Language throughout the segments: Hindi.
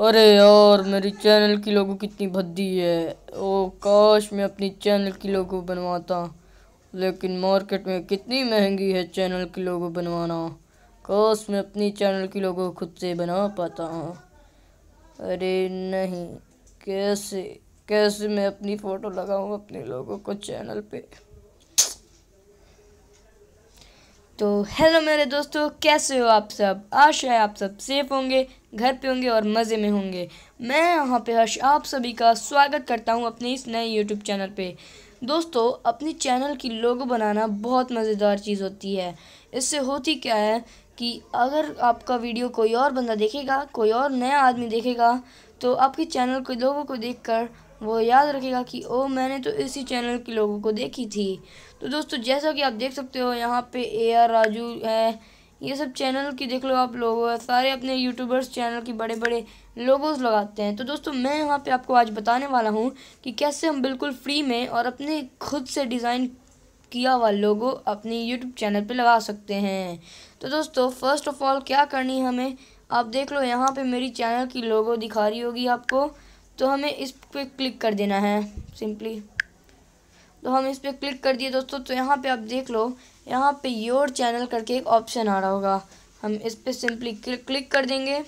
अरे यार मेरी चैनल की लोगों कितनी भद्दी है ओ काश मैं अपनी चैनल की लोगों बनवाता लेकिन मार्केट में कितनी महंगी है चैनल की लोगों बनवाना काश मैं अपनी चैनल की लोगों खुद से बना पाता हूँ अरे नहीं कैसे कैसे मैं अपनी फ़ोटो लगाऊँ अपने लोगों को चैनल पे तो हेलो मेरे दोस्तों कैसे हो आप सब आशा है आप सब सेफ होंगे घर पे होंगे और मज़े में होंगे मैं यहाँ पे हर्ष आप सभी का स्वागत करता हूँ अपने इस नए यूट्यूब चैनल पे दोस्तों अपनी चैनल की लोगो बनाना बहुत मज़ेदार चीज़ होती है इससे होती क्या है कि अगर आपका वीडियो कोई और बंदा देखेगा कोई और नया आदमी देखेगा तो आपके चैनल के लोगों को देखकर वो याद रखेगा कि ओ मैंने तो इसी चैनल के लोगों को देखी थी तो दोस्तों जैसा कि आप देख सकते हो यहाँ पे ए आर राजू है ये सब चैनल की देख लो आप लोग सारे अपने यूट्यूबर्स चैनल की बड़े बड़े लोगोस लगाते हैं तो दोस्तों मैं यहाँ पे आपको आज बताने वाला हूँ कि कैसे हम बिल्कुल फ्री में और अपने खुद से डिज़ाइन किया हुआ लोगो अपनी यूट्यूब चैनल पे लगा सकते हैं तो दोस्तों फर्स्ट ऑफ ऑल क्या करनी है हमें आप देख लो यहाँ पर मेरी चैनल की लोगो दिखा रही होगी आपको तो हमें इस पर क्लिक कर देना है सिंपली तो हम इस पर क्लिक कर दिए दोस्तों तो यहाँ पे आप देख लो यहाँ पे योर चैनल करके एक ऑप्शन आ रहा होगा हम इस पर सिंपली क्लिक कर देंगे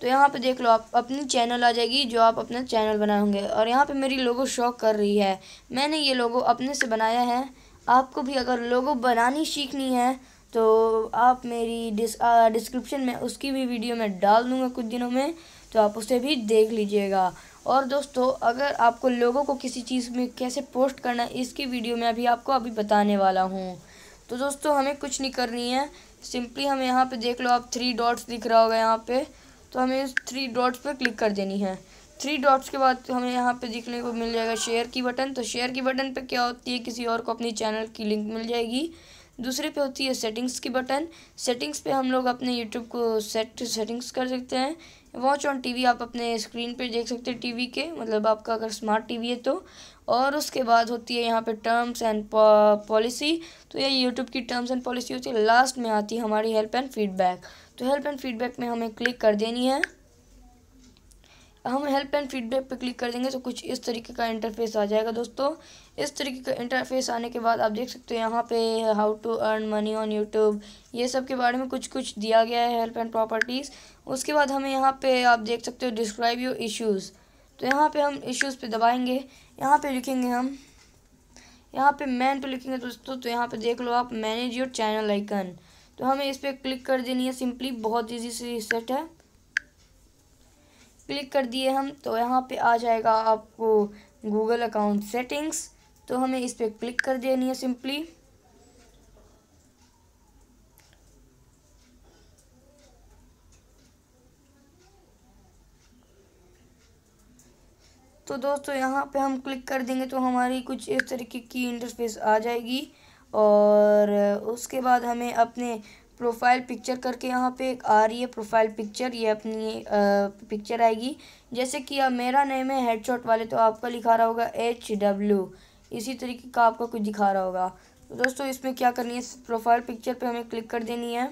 तो यहाँ पे देख लो आप अपनी चैनल आ जाएगी जो आप अपना चैनल बनाए होंगे और यहाँ पे मेरी लोगो शौक कर रही है मैंने ये लोगो अपने से बनाया है आपको भी अगर लोगो बनानी सीखनी है तो आप मेरी डिस्क्रिप्शन में उसकी भी वीडियो मैं डाल दूँगा कुछ दिनों में तो आप उसे भी देख लीजिएगा और दोस्तों अगर आपको लोगों को किसी चीज़ में कैसे पोस्ट करना है इसकी वीडियो में अभी आपको अभी बताने वाला हूँ तो दोस्तों हमें कुछ नहीं करनी है सिंपली हम यहाँ पे देख लो आप थ्री डॉट्स दिख रहा होगा यहाँ पे तो हमें इस थ्री डॉट्स पर क्लिक कर देनी है थ्री डॉट्स के बाद हमें यहाँ पे दिखने को मिल जाएगा शेयर की बटन तो शेयर की बटन पे क्या होती है किसी और को अपनी चैनल की लिंक मिल जाएगी दूसरे पे होती है सेटिंग्स की बटन सेटिंग्स पे हम लोग अपने यूट्यूब को सेट सेटिंग्स कर सकते हैं वॉच ऑन टीवी आप अपने स्क्रीन पे देख सकते हैं टीवी के मतलब आपका अगर स्मार्ट टीवी है तो और उसके बाद होती है यहाँ पे टर्म्स एंड पॉलिसी तो ये यूट्यूब की टर्म्स एंड पॉलिसी होती है लास्ट में आती है हमारी हेल्प एंड फीडबैक तो हेल्प एंड फीडबैक में हमें क्लिक कर देनी है हम हेल्प एंड फीडबैक पे क्लिक कर देंगे तो कुछ इस तरीके का इंटरफेस आ जाएगा दोस्तों इस तरीके का इंटरफेस आने के बाद आप देख सकते हो यहाँ पे how to earn money on YouTube ये सब के बारे में कुछ कुछ दिया गया है हेल्प एंड प्रॉपर्टीज़ उसके बाद हमें यहाँ पे आप देख सकते हो डिस्क्राइब योर इश्यूज़ तो यहाँ पर हम इशूज़ पर दबाएँगे यहाँ पर लिखेंगे हम यहाँ पर मैन पे लिखेंगे दोस्तों तो यहाँ पर देख लो आप मैनेज योर चैनल आइकन तो हमें इस पर क्लिक कर देनी है सिंपली बहुत ईजी से सेट है क्लिक कर दिए हम तो यहाँ पे आ जाएगा आपको गूगल अकाउंट सेटिंग्स तो हमें इस पर क्लिक कर देनी है सिंपली तो दोस्तों यहाँ पे हम क्लिक कर देंगे तो हमारी कुछ इस तरीके की इंटरफेस आ जाएगी और उसके बाद हमें अपने प्रोफाइल पिक्चर करके यहाँ पे एक आ रही है प्रोफाइल पिक्चर ये अपनी आ, पिक्चर आएगी जैसे कि अब मेरा नेम है हेडशॉट वाले तो आपका लिखा रहा होगा एच डब्ल्यू इसी तरीके का आपका कुछ दिखा रहा होगा तो दोस्तों इसमें क्या करनी है प्रोफाइल पिक्चर पे हमें क्लिक कर देनी है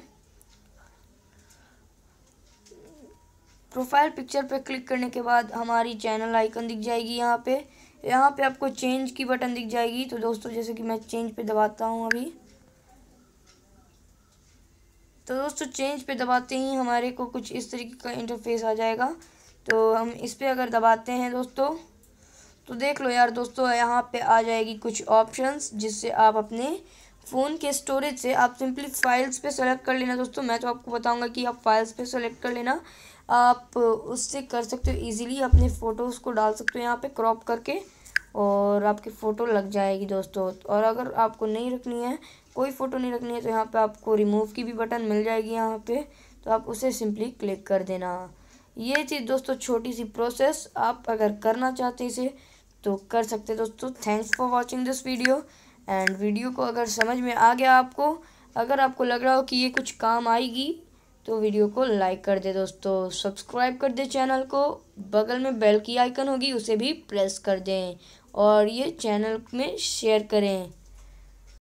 प्रोफाइल पिक्चर पे क्लिक करने के बाद हमारी चैनल आइकन दिख जाएगी यहाँ पे यहाँ पे आपको चेंज की बटन दिख जाएगी तो दोस्तों जैसे कि मैं चेंज पे दबाता हूँ अभी तो दोस्तों चेंज पे दबाते ही हमारे को कुछ इस तरीके का इंटरफेस आ जाएगा तो हम इस पर अगर दबाते हैं दोस्तों तो देख लो यार दोस्तों यहाँ पे आ जाएगी कुछ ऑप्शंस जिससे आप अपने फ़ोन के स्टोरेज से आप सिंपली फाइल्स पे सेलेक्ट कर लेना दोस्तों मैं तो आपको बताऊँगा कि आप फाइल्स पे सेलेक्ट कर लेना आप उससे कर सकते हो ईज़िली अपने फ़ोटोज़ को डाल सकते हो यहाँ पर क्रॉप करके और आपकी फ़ोटो लग जाएगी दोस्तों और अगर आपको नहीं रखनी है कोई फ़ोटो नहीं रखनी है तो यहाँ पे आपको रिमूव की भी बटन मिल जाएगी यहाँ पे तो आप उसे सिंपली क्लिक कर देना ये चीज़ दोस्तों छोटी सी प्रोसेस आप अगर करना चाहते इसे तो कर सकते दोस्तों thanks for watching this video and video को अगर समझ में आ गया आपको अगर आपको लग रहा हो कि ये कुछ काम आएगी तो वीडियो को लाइक कर दे दोस्तों सब्सक्राइब कर दे चैनल को बगल में बेल की आइकन होगी उसे भी प्रेस कर दें और ये चैनल में शेयर करें